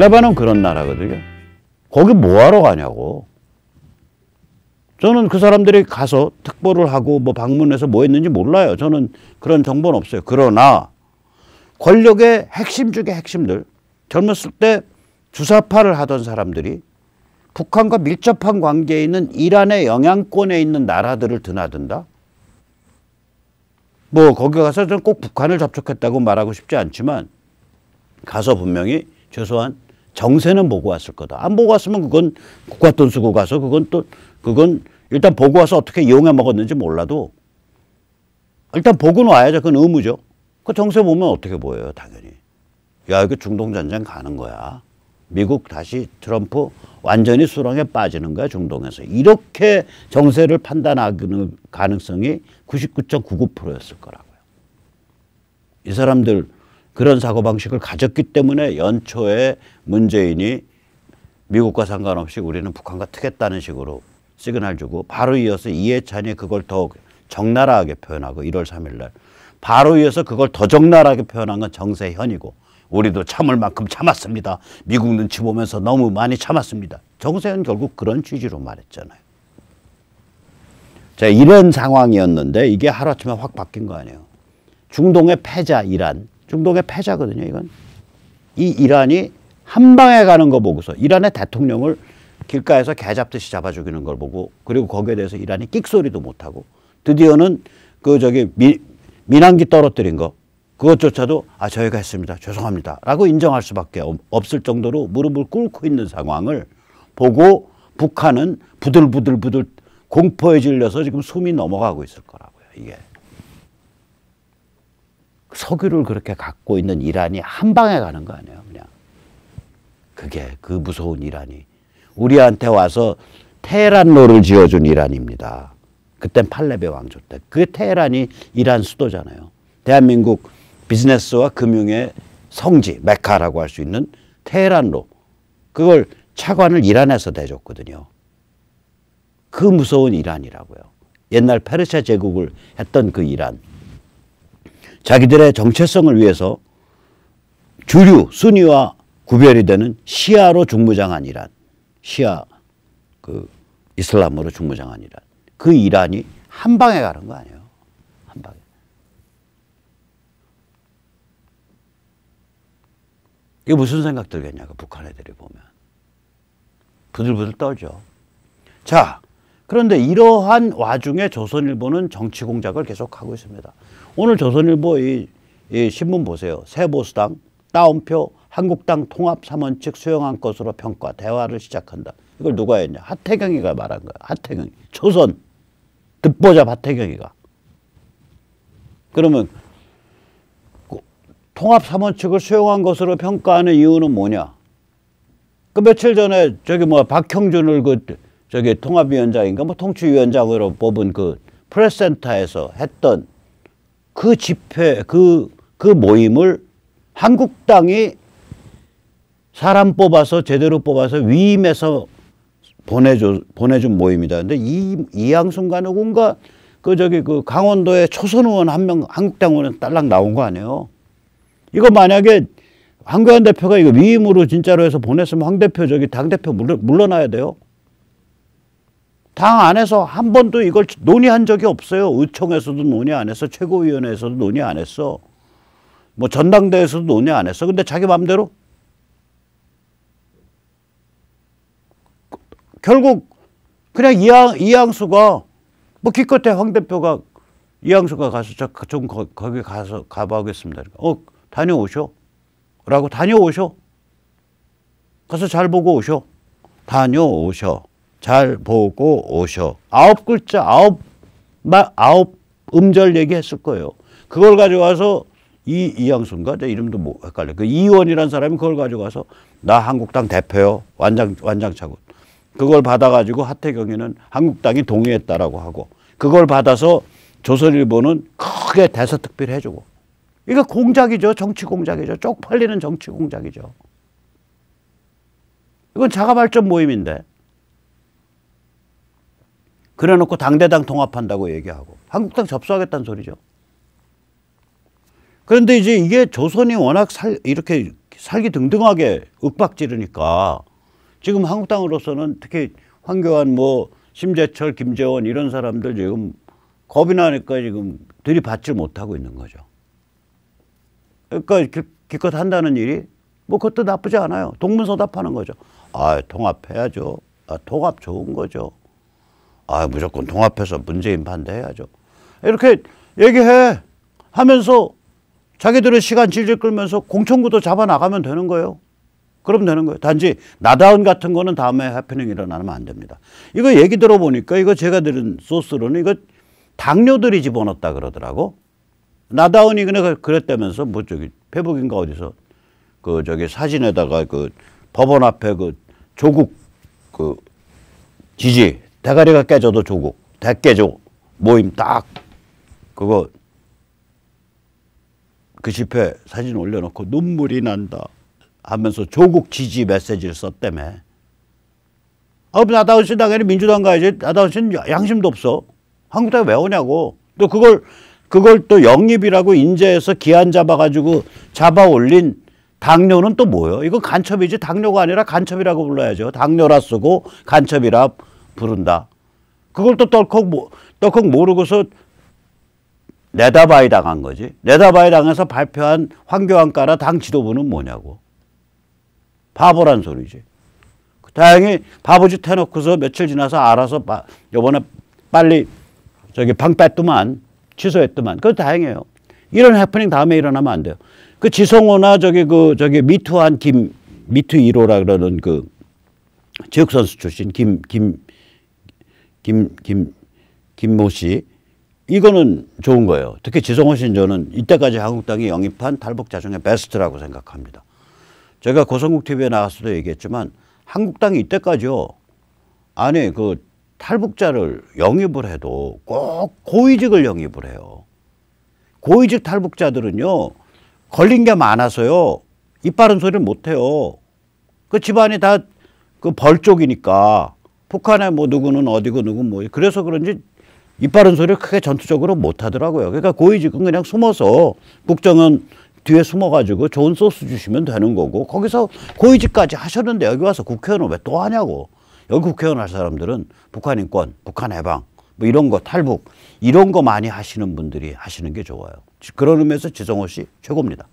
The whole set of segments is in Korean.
레바논 그런 나라거든요. 거기 뭐하러 가냐고. 저는 그 사람들이 가서 특보를 하고 뭐 방문해서 뭐 했는지 몰라요. 저는 그런 정보는 없어요. 그러나 권력의 핵심 중의 핵심들, 젊었을 때 주사파를 하던 사람들이 북한과 밀접한 관계에 있는 이란의 영향권에 있는 나라들을 드나든다? 뭐 거기 가서 저는 꼭 북한을 접촉했다고 말하고 싶지 않지만 가서 분명히 최소한 정세는 보고 왔을 거다. 안 보고 왔으면 그건 국가 돈 쓰고 가서 그건 또 그건 일단 보고 와서 어떻게 이용해 먹었는지 몰라도 일단 보고는 와야죠. 그건 의무죠. 그 정세 보면 어떻게 보여요, 당연히. 야, 이거 중동 전쟁 가는 거야. 미국 다시 트럼프 완전히 수렁에 빠지는 거야, 중동에서. 이렇게 정세를 판단하는 가능성이 99.99%였을 거라고요. 이 사람들 그런 사고방식을 가졌기 때문에 연초에 문재인이 미국과 상관없이 우리는 북한과 특했다는 식으로 시그널 주고 바로 이어서 이해찬이 그걸 더 적나라하게 표현하고 1월 3일 날 바로 이어서 그걸 더 적나라하게 표현한 건 정세현이고 우리도 참을 만큼 참았습니다. 미국 눈치 보면서 너무 많이 참았습니다. 정세현 결국 그런 취지로 말했잖아요. 자, 이런 상황이었는데 이게 하루아침에 확 바뀐 거 아니에요. 중동의 패자 이란 중독의 패자거든요, 이건. 이 이란이 한 방에 가는 거 보고서 이란의 대통령을 길가에서 개 잡듯이 잡아 죽이는 걸 보고 그리고 거기에 대해서 이란이 끽소리도 못하고 드디어는 그 저기 미, 민항기 떨어뜨린 거 그것조차도 아 저희가 했습니다 죄송합니다 라고 인정할 수밖에 없을 정도로 무릎을 꿇고 있는 상황을 보고 북한은 부들부들부들 공포에 질려서 지금 숨이 넘어가고 있을 거라고요 이게. 석유를 그렇게 갖고 있는 이란이 한 방에 가는 거 아니에요, 그냥. 그게 그 무서운 이란이. 우리한테 와서 테헤란로를 지어준 이란입니다. 그땐 팔레베 왕조 때. 그게 테헤란이 이란 수도잖아요. 대한민국 비즈니스와 금융의 성지, 메카라고 할 수 있는 테헤란로. 그걸 차관을 이란에서 대줬거든요. 그 무서운 이란이라고요. 옛날 페르시아 제국을 했던 그 이란. 자기들의 정체성을 위해서 주류 순위와 구별이 되는 시아로 중무장한 이란, 시아 그 이슬람으로 중무장한 이란, 그 이란이 한 방에 가는 거 아니에요? 한 방에. 이게 무슨 생각 들겠냐고 북한 애들이 보면 부들부들 떨죠. 자, 그런데 이러한 와중에 조선일보는 정치 공작을 계속하고 있습니다. 오늘 조선일보의 이 신문 보세요. 새보수당 따옴표 한국당 통합 3원칙 수용한 것으로 평가 대화를 시작한다. 이걸 누가 했냐? 하태경이가 말한 거야. 하태경이. 조선 듣보잡 하태경이가. 그러면 그 통합 3원칙을 수용한 것으로 평가하는 이유는 뭐냐? 그 며칠 전에 저기 뭐 박형준을 그 저기 통합위원장인가 뭐 통치위원장으로 뽑은 그 프레센터에서 했던 그 집회, 그, 그 모임을 한국당이 사람 뽑아서 제대로 뽑아서 위임해서 보내줘, 보내준 모임이다. 근데 이, 이양순간 누군가 그 저기 그 강원도에 초선 의원 한 명, 한국당 의원 은 딸랑 나온 거 아니에요. 이거 만약에 황교안 대표가 이거 위임으로 진짜로 해서 보냈으면 황 대표 저기 당대표 물러, 물러나야 돼요. 당 안에서 한 번도 이걸 논의한 적이 없어요. 의총에서도 논의 안 했어. 최고위원회에서도 논의 안 했어. 뭐 전당대회에서도 논의 안 했어. 근데 자기 마음대로 결국 그냥 이양, 이양수가 뭐 기껏해 황 대표가 이양수가 가서 저좀 거기 가서 가봐오겠습니다. 어다녀오셔 라고 다녀오셔 가서 잘 보고 오셔 다녀오셔. 잘 보고 오셔. 아홉 글자, 아홉, 말, 아홉 음절 얘기했을 거예요. 그걸 가져와서 이, 이양순가? 제 이름도 뭐 헷갈려. 그 이원이라는 사람이 그걸 가져와서나 한국당 대표요. 완장, 완장차군. 그걸 받아가지고 하태경이는 한국당이 동의했다라고 하고 그걸 받아서 조선일보는 크게 대서특필 해주고 이거 공작이죠. 정치 공작이죠. 쪽팔리는 정치 공작이죠. 이건 자가발전 모임인데 그래 놓고 당대당 통합한다고 얘기하고 한국당 접수하겠다는 소리죠. 그런데 이제 이게 조선이 워낙 살, 이렇게 살기 등등하게 윽박 지르니까 지금 한국당으로서는 특히 황교안 뭐 심재철, 김재원 이런 사람들 지금 겁이 나니까 지금 들이받질 못하고 있는 거죠. 그러니까 기껏 한다는 일이 뭐 그것도 나쁘지 않아요. 동문서답하는 거죠. 아, 통합해야죠. 아, 통합 좋은 거죠. 아, 무조건 통합해서 문재인 반대해야죠. 이렇게 얘기해 하면서 자기들은 시간 질질 끌면서 공천구도 잡아 나가면 되는 거예요. 그럼 되는 거예요. 단지 나다운 같은 거는 다음에 해프닝 일어나면 안 됩니다. 이거 얘기 들어보니까 이거 제가 들은 소스로는 이거 당뇨들이 집어넣었다 그러더라고. 나다운이 그냥 그랬다면서 뭐 저기 페북인가 어디서 그 저기 사진에다가 그 법원 앞에 그 조국 그 지지 대가리가 깨져도 조국, 대깨조 모임 딱 그거 그 집회 사진 올려놓고 눈물이 난다 하면서 조국 지지 메시지를 썼다며. 아, 나다운 씨 당연히 민주당 가야지. 나다운 씨는 양심도 없어. 한국당에 왜 오냐고. 또 그걸, 그걸 또 영입이라고 인재해서 기한 잡아가지고 잡아 올린 당뇨는 또 뭐예요? 이거 간첩이지. 당뇨가 아니라 간첩이라고 불러야죠. 당뇨라 쓰고 간첩이라 부른다. 그걸 또 덜컥, 덜컥 모르고서 내다바이 당한 거지. 내다바이 당해서 발표한 황교안가라 당 지도부는 뭐냐고. 바보란 소리지. 다행히 바보짓 해놓고서 며칠 지나서 알아서 바, 요번에 빨리 저기 방 뺐더만 취소했더만 그거 다행이에요. 이런 해프닝 다음에 일어나면 안 돼요. 그 지성호나 저기 그 저기 미투한 김 미투 1호라 그러는 그 지역 선수 출신 김김 김, 김, 김 모 씨. 이거는 좋은 거예요. 특히 지성호 신 저는 이때까지 한국당이 영입한 탈북자 중에 베스트라고 생각합니다. 제가 고성국 TV에 나왔어도 얘기했지만 한국당이 이때까지요. 아니, 그 탈북자를 영입을 해도 꼭 고위직을 영입을 해요. 고위직 탈북자들은요, 걸린 게 많아서요, 이빠른 소리를 못 해요. 그 집안이 다 그벌 쪽이니까. 북한의 뭐 누구는 어디고 누구 뭐 그래서 그런지 이빨은 소리를 크게 전투적으로 못 하더라고요. 그러니까 고위직은 그냥 숨어서 국정은 뒤에 숨어가지고 좋은 소스 주시면 되는 거고 거기서 고위직까지 하셨는데 여기 와서 국회의원을 왜 또 하냐고 여기 국회의원 할 사람들은 북한 인권, 북한 해방 뭐 이런 거 탈북 이런 거 많이 하시는 분들이 하시는 게 좋아요. 그런 의미에서 지성호 씨 최고입니다.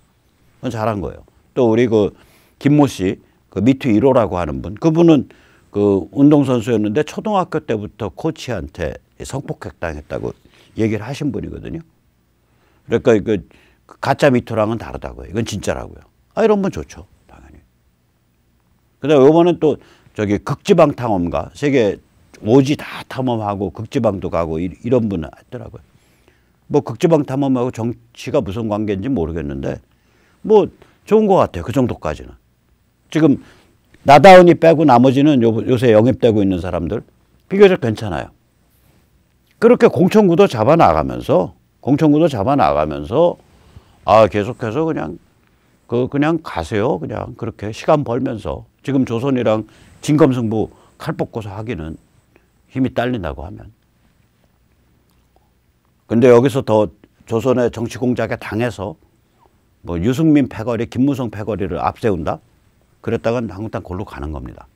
그건 잘한 거예요. 또 우리 그 김모 씨그 미투 1호라고 하는 분 그분은 그 운동선수였는데 초등학교 때부터 코치한테 성폭행당했다고 얘기를 하신 분이거든요. 그러니까 그 가짜 미투랑은 다르다고요. 이건 진짜라고요. 아, 이런 분 좋죠. 당연히. 근데 요번엔 또 저기 극지방 탐험가 세계 오지 다 탐험하고 극지방도 가고 이, 런 분은 있더라고요. 뭐 극지방 탐험하고 정치가 무슨 관계인지 모르겠는데 뭐 좋은 것 같아요. 그 정도까지는. 지금 나다운이 빼고 나머지는 요, 새 영입되고 있는 사람들 비교적 괜찮아요. 그렇게 공천구도 잡아 나가면서 공천구도 잡아 나가면서 아 계속해서 그냥 그 그냥 가세요 그냥 그렇게 시간 벌면서 지금 조선이랑 진검승부 칼 뽑고서 하기는 힘이 딸린다고 하면 근데 여기서 더 조선의 정치 공작에 당해서 뭐 유승민 패거리, 김무성 패거리를 앞세운다? 그랬다가 한국당 골로 가는 겁니다.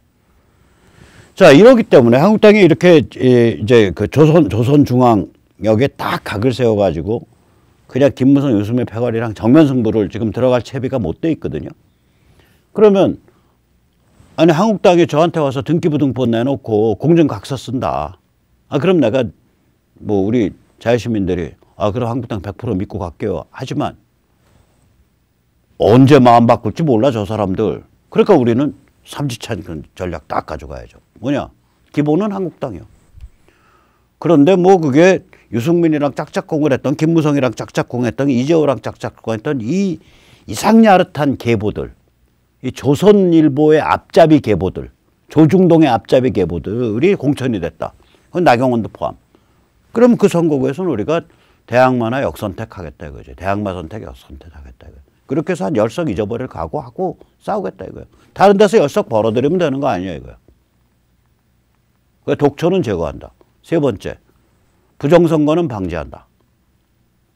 자, 이러기 때문에 한국땅이 이렇게 이제 그 조선, 조선중앙역에 딱 각을 세워가지고 그냥 김무성, 유승민, 패거리랑 정면 승부를 지금 들어갈 채비가 못 돼 있거든요. 그러면 아니 한국당이 저한테 와서 등기부등본 내놓고 공정각서 쓴다. 아 그럼 내가 뭐 우리 자유시민들이 아 그럼 한국당 100% 믿고 갈게요. 하지만 언제 마음 바꿀지 몰라 저 사람들. 그러니까 우리는 삼지찬 전략 딱 가져가야죠. 뭐냐? 기본은 한국당이요. 그런데 뭐 그게 유승민이랑 짝짝꿍을 했던 김무성이랑 짝짝꿍했던 이재호랑 짝짝꿍했던 이 이상야릇한 계보들, 이 조선일보의 앞잡이 계보들, 조중동의 앞잡이 계보들이 공천이 됐다. 그건 나경원도 포함. 그럼 그 선거구에서는 우리가 대학마나 역선택하겠다 이거죠 대항마 선택, 역선택하겠다 이거지. 그렇게 해서 한1 0석 잊어버릴 각오하고 싸우겠다 이거예요. 다른 데서 열석 벌어들이면 되는 거 아니에요 이거예요. 그 독초는 제거한다. 세 번째, 부정선거는 방지한다.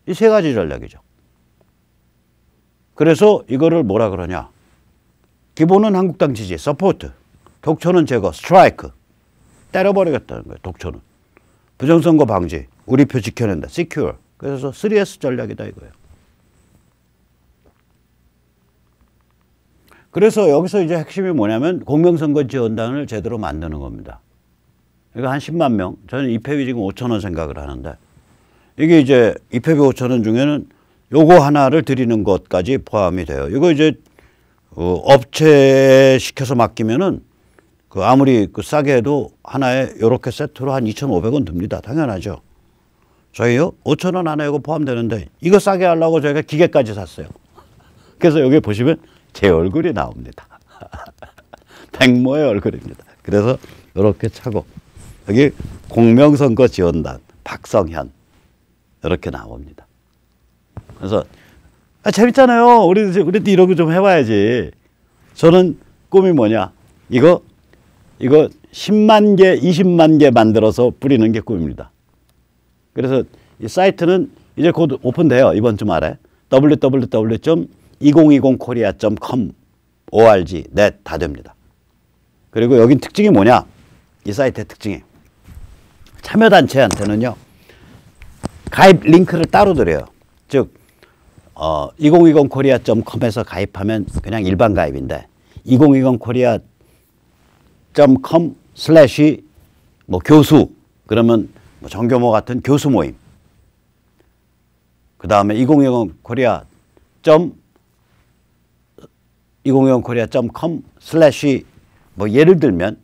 이 세 가지 전략이죠. 그래서 이거를 뭐라 그러냐. 기본은 한국당 지지, 서포트. 독초는 제거, 스트라이크. 때려버리겠다는 거예요, 독초는. 부정선거 방지, 우리 표 지켜낸다, 시큐어. 그래서 3S 전략이다 이거예요. 그래서 여기서 이제 핵심이 뭐냐면 공명선거 지원단을 제대로 만드는 겁니다. 그러한 그러니까 10만 명. 저는 입회비 지금 5천 원 생각을 하는데 이게 이제 입회비 5천 원 중에는 요거 하나를 드리는 것까지 포함이 돼요. 이거 이제 어, 업체 시켜서 맡기면은 그 아무리 그 싸게 해도 하나에 요렇게 세트로 한 2,500원 듭니다. 당연하죠. 저희요 5천 원 안에 이거 포함되는데 이거 싸게 하려고 저희가 기계까지 샀어요. 그래서 여기 보시면 제 얼굴이 나옵니다. 백모의 얼굴입니다. 그래서 이렇게 차고 여기 공명선거 지원단 박성현 이렇게 나옵니다. 그래서 아, 재밌잖아요. 우리 우리도 이런 거 좀 해봐야지. 저는 꿈이 뭐냐? 이거 이거 10만 개, 20만 개 만들어서 뿌리는 게 꿈입니다. 그래서 이 사이트는 이제 곧 오픈돼요. 이번 주말에 www. 2020korea.com org net 다 됩니다. 그리고 여긴 특징이 뭐냐? 이 사이트의 특징이 참여 단체한테는요 가입 링크를 따로 드려요. 즉 어, 2020 korea.com에서 가입하면 그냥 일반 가입인데 2020 korea.com 슬래시 뭐 교수 그러면 뭐 정교모 같은 교수 모임 그 다음에 2020 korea.com 2020korea.com 슬래시 뭐 예를 들면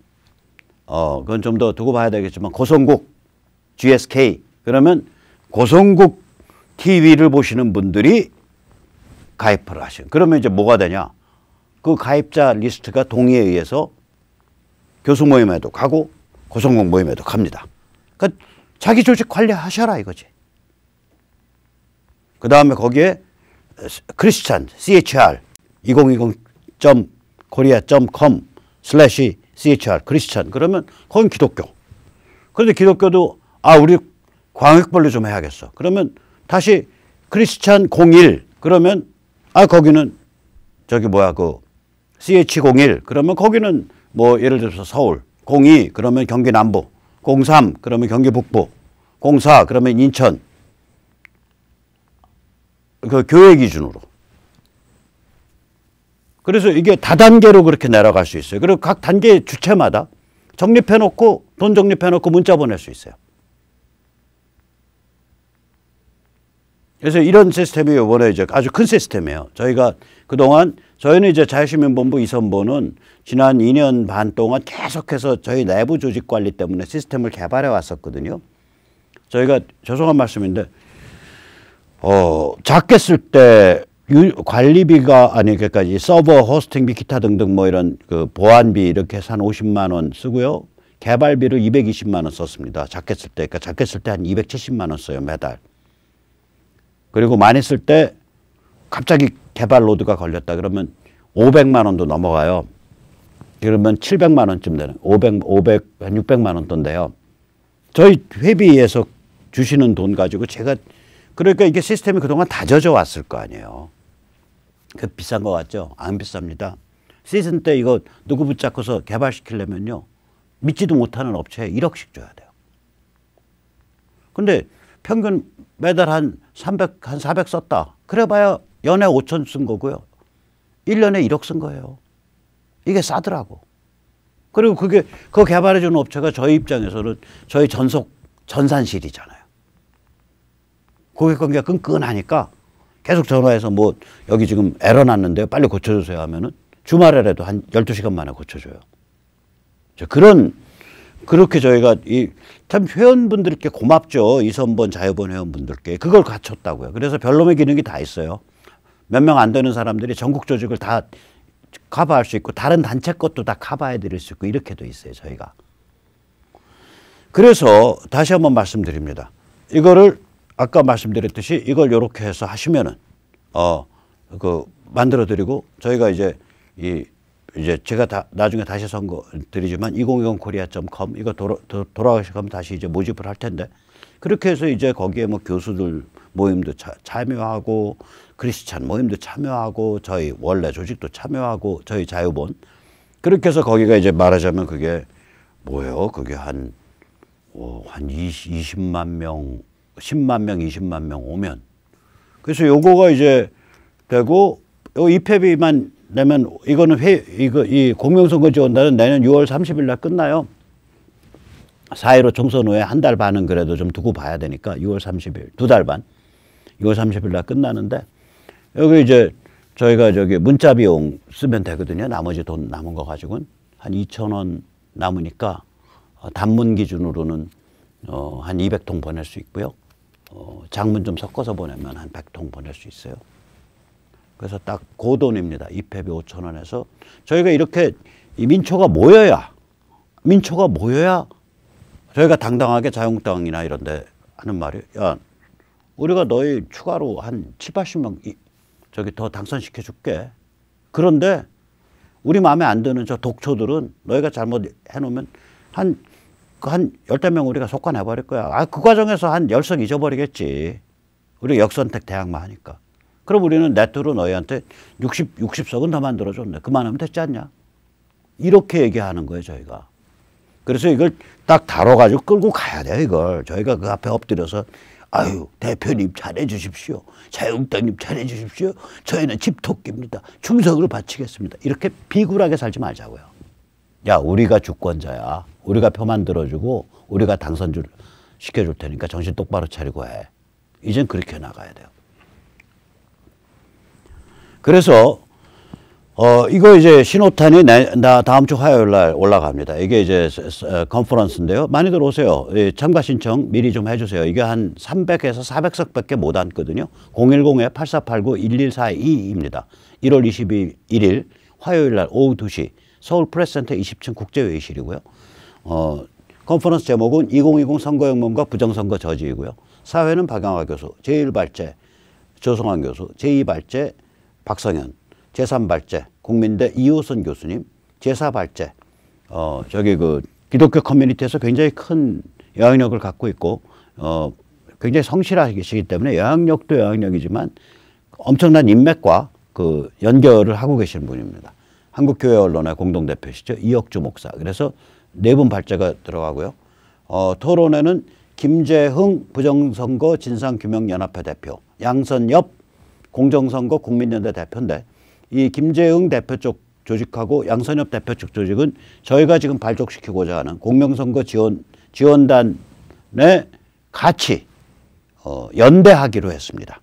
어 그건 좀 더 두고 봐야 되겠지만 고성국 GSK 그러면 고성국 TV를 보시는 분들이 가입을 하시는 그러면 이제 뭐가 되냐 그 가입자 리스트가 동의에 의해서 교수 모임에도 가고 고성국 모임에도 갑니다 그러니까 자기 조직 관리하셔라 이거지 그 다음에 거기에 크리스찬 CHR 2020 korea.com slash chr 크리스천 그러면 거건 기독교 그런데 기독교도 아 우리 광역별로 좀 해야겠어 그러면 다시 크리스천 01 그러면 아 거기는 저기 뭐야 그 CH01 그러면 거기는 뭐 예를 들어서 서울 02 그러면 경기 남부 03 그러면 경기 북부 04 그러면 인천 그 교회 기준으로 그래서 이게 다단계로 그렇게 내려갈 수 있어요. 그리고 각 단계 주체마다 적립해놓고 돈 적립해놓고 문자 보낼 수 있어요. 그래서 이런 시스템이 이번에 이제 아주 큰 시스템이에요. 저희가 그동안 저희는 이제 자유시민본부 이선보는 지난 2년 반 동안 계속해서 저희 내부 조직 관리 때문에 시스템을 개발해 왔었거든요. 저희가 죄송한 말씀인데 어 작게 쓸때 유, 관리비가 아니 그러니까 이 서버 호스팅비 기타 등등 뭐 이런 그 보안비 이렇게 해서 한 50만 원 쓰고요. 개발비를 220만 원 썼습니다. 작게 쓸 때. 그러니까 작게 쓸 때 한 270만 원 써요, 매달. 그리고 많이 쓸 때 갑자기 개발 로드가 걸렸다 그러면 500만 원도 넘어가요. 그러면 700만 원쯤 되는 500, 500, 600만 원 돈데요. 저희 회비에서 주시는 돈 가지고 제가 그러니까 이게 시스템이 그동안 다젖어 왔을 거 아니에요. 그 비싼 거 같죠? 안 비쌉니다. 시즌 때 이거 누구 붙잡고서 개발시키려면요. 믿지도 못하는 업체에 1억씩 줘야 돼요. 근데 평균 매달 한 300, 한 400 썼다. 그래봐야 연에 5천 쓴 거고요. 1년에 1억 쓴 거예요. 이게 싸더라고. 그리고 그게, 그 개발해주는 업체가 저희 입장에서는 저희 전속, 전산실이잖아요. 고객관계가 끈끈하니까 계속 전화해서 뭐 여기 지금 에러 났는데요. 빨리 고쳐주세요 하면은 주말에라도 한1 2 시간 만에 고쳐줘요. 그런 그렇게 저희가 이참 회원분들께 고맙죠. 이선번 자유번 회원분들께 그걸 갖췄다고요. 그래서 별놈의 기능이 다 있어요. 몇 명 안 되는 사람들이 전국 조직을 다 커버할 수 있고 다른 단체 것도 다 커버해 드릴 수 있고 이렇게 돼 있어요. 저희가. 그래서 다시 한번 말씀드립니다. 이거를 아까 말씀드렸듯이 이걸 요렇게 해서 하시면은 어 그 만들어 드리고 저희가 이제 이 이제 제가 다 나중에 다시 선거 드리지만 2020 코리아.com 이거 돌아 돌아가시면 다시 이제 모집을 할 텐데 그렇게 해서 이제 거기에 뭐 교수들 모임도 차, 참여하고 크리스찬 모임도 참여하고 저희 원래 조직도 참여하고 저희 자유본 그렇게 해서 거기가 이제 말하자면 그게 뭐예요? 그게 한, 어, 한 20, 20만 명 10만 명, 20만 명 오면. 그래서 요거가 이제 되고 요 입회비만 내면 이거는 회 이거 이 공명선거 지원단은 내년 6월 30일 날 끝나요. 사일오 총선 후에 한 달 반은 그래도 좀 두고 봐야 되니까 6월 30일 두 달 반. 6월 30일 날 끝나는데 여기 이제 저희가 저기 문자 비용 쓰면 되거든요. 나머지 돈 남은 거 가지고는 한 2천 원 남으니까 단문 기준으로는 어, 한 200통 보낼 수 있고요. 어, 장문 좀 섞어서 보내면 한 100통 보낼 수 있어요. 그래서 딱 고돈입니다. 그 입회비 5천 원에서 저희가 이렇게 이 민초가 모여야 민초가 모여야 저희가 당당하게 자영당이나 이런데 하는 말이 야 우리가 너희 추가로 한 7, 80명 이, 저기 더 당선시켜 줄게. 그런데 우리 마음에 안 드는 저 독초들은 너희가 잘못 해놓으면 한 그한 열댓 명 우리가 속관해버릴 거야. 아, 그 과정에서 한 열석 잊어버리겠지. 우리 역선택 대학만 하니까. 그럼 우리는 네트로 너희한테 60, 60석은 더 만들어줬네. 그만하면 됐지 않냐? 이렇게 얘기하는 거예요, 저희가. 그래서 이걸 딱 다뤄가지고 끌고 가야 돼요, 이걸. 저희가 그 앞에 엎드려서, 아유, 대표님 잘해 주십시오. 자유국당님 잘해 주십시오. 저희는 집토끼입니다. 충성을 바치겠습니다. 이렇게 비굴하게 살지 말자고요. 야, 우리가 주권자야. 우리가 표만 들어주고 우리가 당선 줄 시켜줄 테니까 정신 똑바로 차리고 해. 이젠 그렇게 나가야 돼요. 그래서 어 이거 이제 신호탄이 내, 나 다음 주 화요일 날 올라갑니다. 이게 이제 어, 컨퍼런스인데요. 많이들 오세요. 예, 참가 신청 미리 좀 해주세요. 이게 한 300에서 400석밖에 못 앉거든요. 010-8489-11422입니다. 1월 22일 화요일 날 오후 2시 서울 프레스센터 20층 국제회의실이고요. 어, 컨퍼런스 제목은 2020 선거혁명과 부정선거 저지이고요. 사회는 박영화 교수, 제1발제 조성환 교수, 제2발제 박성현, 제3발제 국민대 이호선 교수님, 제4발제 어, 저기 그 기독교 커뮤니티에서 굉장히 큰 영향력을 갖고 있고 어, 굉장히 성실하시기 때문에 영향력도 영향력이지만 엄청난 인맥과 그 연결을 하고 계시는 분입니다. 한국교회 언론의 공동대표시죠. 이혁주 목사. 그래서 네번 발제가 들어가고요. 어, 토론회는 김재흥 부정선거 진상규명연합회 대표, 양선엽 공정선거 국민연대 대표인데 이 김재흥 대표 쪽 조직하고 양선엽 대표 측 조직은 저희가 지금 발족시키고자 하는 공명선거 지원 지원단에 같이 어, 연대하기로 했습니다.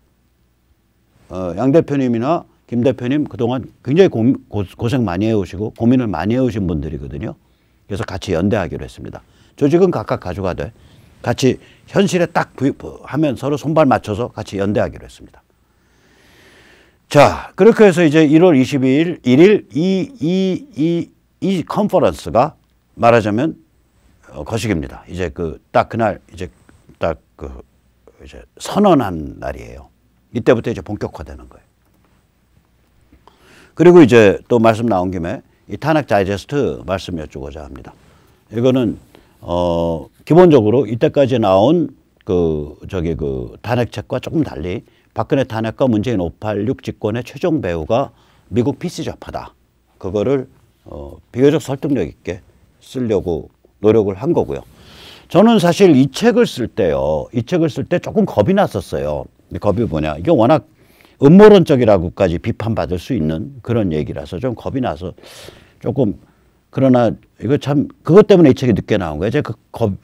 어, 양 대표님이나 김 대표님 그동안 굉장히 고, 고생 많이 해오시고 고민을 많이 해오신 분들이거든요. 그래서 같이 연대하기로 했습니다. 조직은 각각 가져가되 같이 현실에 딱 하면 서로 손발 맞춰서 같이 연대하기로 했습니다. 자, 그렇게 해서 이제 1월 22일, 1일 이, 이, 이, 이 컨퍼런스가 말하자면 어, 거식입니다. 이제 그 딱 그날 이제 딱 그 이제 선언한 날이에요. 이때부터 이제 본격화되는 거예요. 그리고 이제 또 말씀 나온 김에 이 탄핵 다이제스트 말씀 여쭈고자 합니다. 이거는 어 기본적으로 이때까지 나온 그 저기 그 탄핵책과 조금 달리 박근혜 탄핵과 문재인 586 집권의 최종 배우가 미국 PC 좌파다. 그거를 어 비교적 설득력 있게 쓰려고 노력을 한 거고요. 저는 사실 이 책을 쓸 때요. 이 책을 쓸 때 조금 겁이 났었어요. 겁이 뭐냐. 이게 워낙 음모론적이라고까지 비판받을 수 있는 그런 얘기라서 좀 겁이 나서 조금 그러나 이거 참 그것 때문에 이 책이 늦게 나온 거예요. 제그 겁,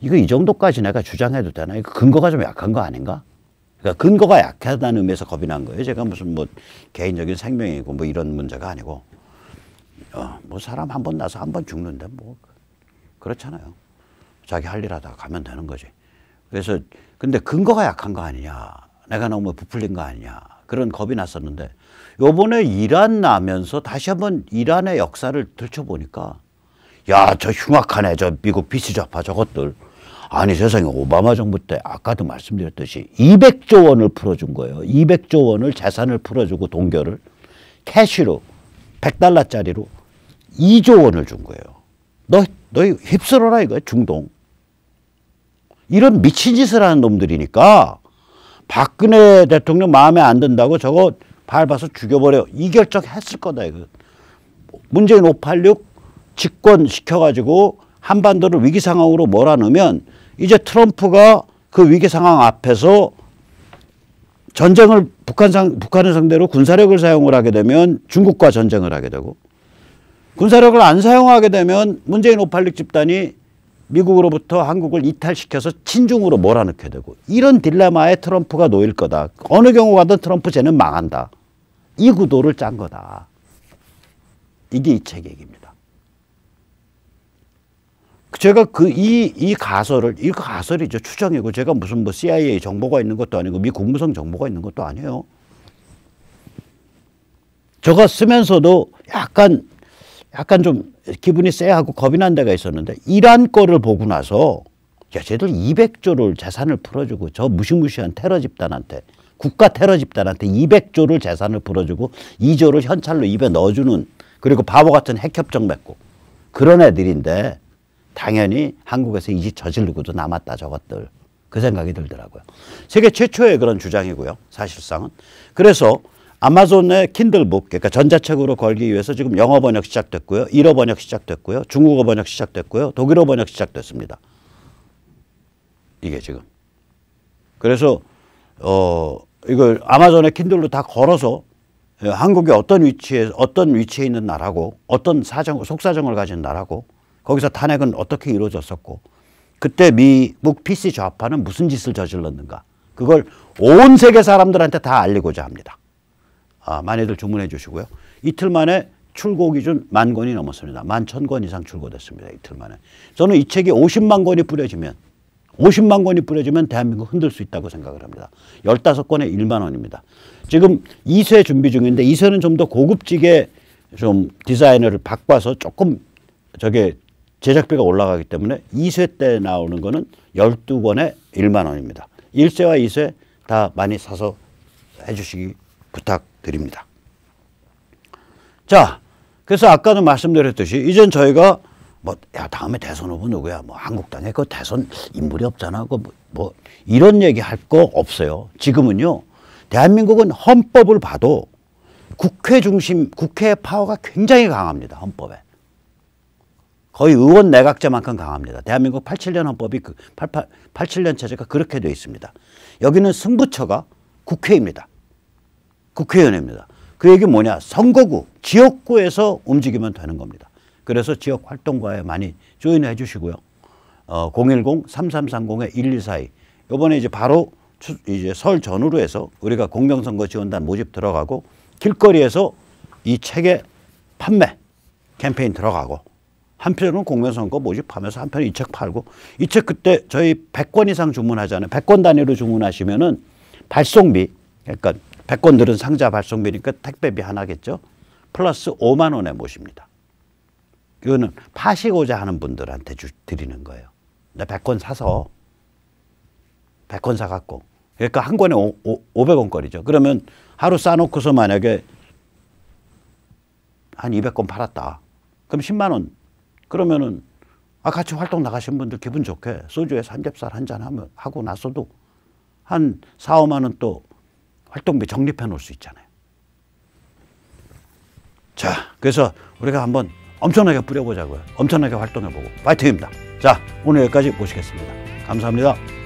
이거 이 정도까지 내가 주장해도 되나? 이거 근거가 좀 약한 거 아닌가? 그러니까 근거가 약하다는 의미에서 겁이 난 거예요. 제가 무슨 뭐 개인적인 생명이고 뭐 이런 문제가 아니고 어, 뭐 사람 한 번 나서 한 번 죽는데 뭐 그렇잖아요. 자기 할 일 하다 가면 되는 거지. 그래서 근데 근거가 약한 거 아니냐. 내가 너무 부풀린 거 아니냐. 그런 겁이 났었는데 요번에 이란 나면서 다시 한 번 이란의 역사를 들춰보니까 야 저 흉악하네 저 미국 비스좌파 저것들 아니 세상에 오바마 정부 때 아까도 말씀드렸듯이 200조 원을 풀어준 거예요 200조 원을 재산을 풀어주고 동결을 캐시로 100달러짜리로 2조 원을 준 거예요 너, 너희 휩쓸어라 이거야 중동 이런 미친 짓을 하는 놈들이니까 박근혜 대통령 마음에 안 든다고 저거 밟아서 죽여버려. 이 결정 했을 거다. 이거. 문재인 586 집권시켜가지고 한반도를 위기 상황으로 몰아넣으면 이제 트럼프가 그 위기 상황 앞에서 전쟁을 북한 상, 북한을 상대로 군사력을 사용을 하게 되면 중국과 전쟁을 하게 되고 군사력을 안 사용하게 되면 문재인 586 집단이 미국으로부터 한국을 이탈시켜서 친중으로 몰아넣게 되고 이런 딜레마에 트럼프가 놓일 거다. 어느 경우가든 트럼프 쟤는 망한다. 이 구도를 짠 거다. 이게 이 책 얘기입니다. 제가 그 이 이 가설을 이 가설이죠 추정이고 제가 무슨 뭐 CIA 정보가 있는 것도 아니고 미 국무성 정보가 있는 것도 아니에요. 제가 쓰면서도 약간 약간 좀 기분이 쎄하고 겁이 난 데가 있었는데 이란 거를 보고 나서 야 쟤들 200조를 재산을 풀어주고 저 무시무시한 테러 집단한테 국가 테러 집단한테 200조를 재산을 풀어주고 2조를 현찰로 입에 넣어주는 그리고 바보 같은 핵협정 맺고 그런 애들인데 당연히 한국에서 이집 저질르고도 남았다 저것들 그 생각이 들더라고요. 세계 최초의 그런 주장이고요. 사실상은. 그래서 아마존의 킨들북 그러니까 전자책으로 걸기 위해서 지금 영어 번역 시작됐고요. 일어 번역 시작됐고요. 중국어 번역 시작됐고요. 독일어 번역 시작됐습니다. 이게 지금. 그래서 어 이걸 아마존의 킨들로 다 걸어서 예, 한국이 어떤 위치에 어떤 위치에 있는 나라고 어떤 사정 속사정을 가진 나라고 거기서 탄핵은 어떻게 이루어졌었고 그때 미국 PC 좌파는 무슨 짓을 저질렀는가 그걸 온 세계 사람들한테 다 알리고자 합니다. 아, 많이들 주문해 주시고요. 이틀 만에 출고 기준 만 권이 넘었습니다. 만 천 권 이상 출고됐습니다. 이틀 만에. 저는 이 책이 50만 권이 뿌려지면 50만 권이 뿌려지면 대한민국 흔들 수 있다고 생각을 합니다. 15권에 1만 원입니다. 지금 2세 준비 중인데 2세는 좀 더 고급지게 좀 디자이너를 바꿔서 조금 저게 제작비가 올라가기 때문에 2세 때 나오는 거는 12권에 1만 원입니다. 1세와 2세 다 많이 사서 해주시기 부탁 드립니다. 자, 그래서 아까도 말씀드렸듯이 이젠 저희가 뭐, 야, 다음에 대선 후보 누구야? 뭐, 한국당에 그 대선 인물이 없잖아. 그 뭐, 뭐, 이런 얘기 할 거 없어요. 지금은요, 대한민국은 헌법을 봐도 국회 중심, 국회의 파워가 굉장히 강합니다. 헌법에. 거의 의원 내각제만큼 강합니다. 대한민국 87년 헌법이 그 88, 87년 체제가 그렇게 되어 있습니다. 여기는 승부처가 국회입니다. 국회의원입니다. 그 얘기 뭐냐? 선거구, 지역구에서 움직이면 되는 겁니다. 그래서 지역 활동과에 많이 조인해 주시고요. 어, 010-3330-1242. 요번에 이제 바로 이제 설 전후로 해서 우리가 공명선거 지원단 모집 들어가고 길거리에서 이 책의 판매 캠페인 들어가고 한편으로는 공명선거 모집하면서 한편으로이책 팔고 이 책 그때 저희 100권 이상 주문하잖아요. 100권 단위로 주문하시면은 발송비 그러니까 100건들은 상자 발송비니까 택배비 하나겠죠. 플러스 5만 원에 모십니다. 이거는 파시고자 하는 분들한테 주, 드리는 거예요. 내 100권 사서 100권 사갖고 그러니까 한 권에 오, 오, 500원거리죠. 그러면 하루 싸놓고서 만약에 한 200권 팔았다. 그럼 10만 원. 그러면은 아 같이 활동 나가신 분들 기분 좋게 소주에 삼겹살 한 잔 하면 하고 나서도 한 4, 5만 원또 활동비 적립해 놓을 수 있잖아요. 자, 그래서 우리가 한번 엄청나게 뿌려보자고요. 엄청나게 활동해보고 파이팅입니다. 자, 오늘 여기까지 모시겠습니다. 감사합니다.